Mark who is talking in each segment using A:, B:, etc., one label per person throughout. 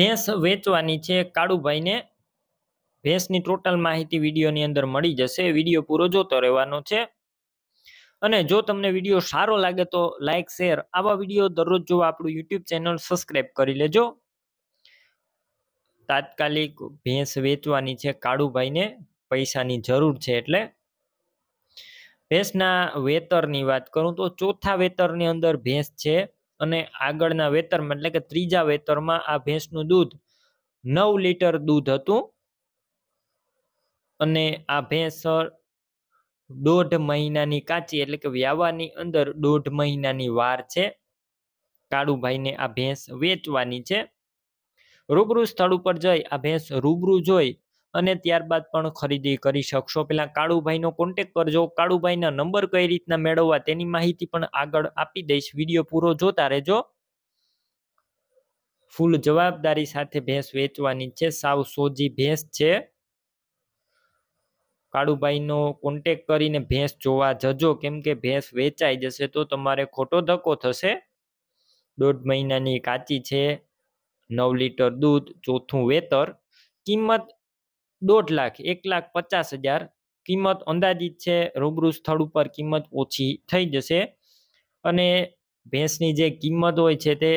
A: ભેંસ વેચવાની છે કાળુભાઈને ભેંસની ટોટલ માહિતી વિડીયોની અંદર મળી જશે વિડીયો પૂરો જોતો રહેવાનો છે અને જો તમને વિડીયો સારો લાગે તો લાઇક શેર આવા વિડીયો દરરોજ જોવા આપણું યુટ્યુબ ચેનલ સબસ્ક્રાઈબ કરી લેજો તાત્કાલિક ભેંસ વેચવાની છે કાળુભાઈને પૈસાની જરૂર છે એટલે ભેંસના વેતરની વાત કરું તો ચોથા વેતરની અંદર ભેંસ છે અને આગળના વેતરમાં એટલે કે ત્રીજા વેતરમાં આ ભેંસનું દૂધ નવ લીટર દૂધ હતું અને આ ભેંસ દોઢ મહિનાની કાચી એટલે કે વ્યાવાની અંદર દોઢ મહિનાની વાર છે કાળુભાઈને આ ભેંસ વેચવાની છે રૂબરૂ સ્થળ ઉપર જઈ આ ભેંસ રૂબરૂ જોઈ અને ત્યારબાદ પણ ખરીદી કરી શકશો પહેલાં કાળુભાઈનો કોન્ટેક કરજો કાળુભાઈના નંબર કઈ રીતના મેળવવા તેની માહિતી પણ આગળ આપી દઈશ વિડીયો પૂરો જોતા રહેજો ફૂલ જવાબદારી સાથે ભેંસ વેચવાની છે સાવ સોજી ભેંસ છે કાળુભાઈનો કોન્ટેક કરીને ભેંસ જોવા જજો કેમ કે ભેંસ વેચાઈ જશે તો તમારે ખોટો ધક્કો થશે દોઢ મહિનાની કાચી છે નવ લીટર દૂધ ચોથું વેતર કિંમત દોઢ લાખ એક લાખ પચાસ હજાર કિંમત અંદાજિત છે રૂબરૂ સ્થળ ઉપર કિંમત ઓછી થઈ જશે અને ભેંસની જે કિંમત હોય છે તે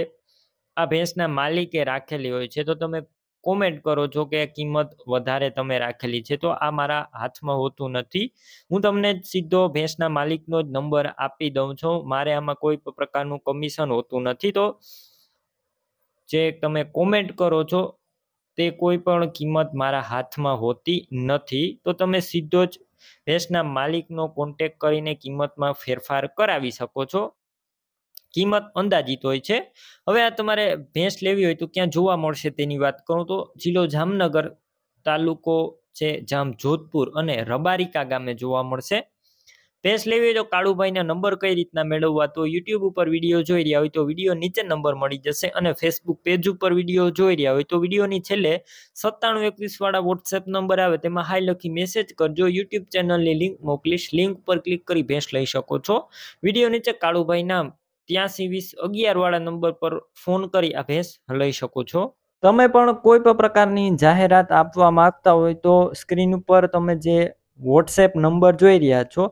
A: આ ભેંસના માલિકે રાખેલી હોય છે તો તમે કોમેન્ટ કરો છો કે કિંમત વધારે તમે રાખેલી છે તો આ મારા હાથમાં હોતું નથી હું તમને સીધો ભેંસના માલિકનો જ નંબર આપી દઉં છું મારે આમાં કોઈ પ્રકારનું કમિશન હોતું નથી તો જે તમે કોમેન્ટ કરો છો તે કોઈ પણ કિંમત મારા હાથમાં હોતી નથી તો તમે સીધો જ ભેંસના માલિકનો કોન્ટેક કરીને કિંમતમાં ફેરફાર કરાવી શકો છો કિંમત અંદાજિત હોય છે હવે આ તમારે ભેંસ લેવી હોય તો ક્યાં જોવા મળશે તેની વાત કરું તો જિલ્લો જામનગર તાલુકો છે જામ જોધપુર અને રબારિકા ગામે જોવા મળશે ભેસ લેવી હોય તો કાળુભાઈના નંબર કઈ રીતના મેળવવા તો યુટ્યુબ ઉપર વિડીયો જોઈ રહ્યા હોય તો વિડીયો નીચે નંબર મળી જશે અને ફેસબુક પેજ ઉપર વિડીયો જોઈ રહ્યા હોય તો વિડીયોની છેલ્લે સત્તાણું એકવીસવાળા વોટ્સએપ નંબર આવે તેમાં હાઈ લખી મેસેજ કરજો યુટ્યુબ ચેનલની લિંક મોકલીશ લિંક પર ક્લિક કરી ભેંસ લઈ શકો છો વિડીયો નીચે કાળુભાઈ નામ ત્યાંસી વીસ અગિયારવાળા નંબર પર ફોન કરી આ ભેંસ લઈ શકો છો તમે પણ કોઈ પણ પ્રકારની જાહેરાત આપવા માંગતા હોય તો સ્ક્રીન ઉપર તમે જે વોટ્સએપ નંબર જોઈ રહ્યા છો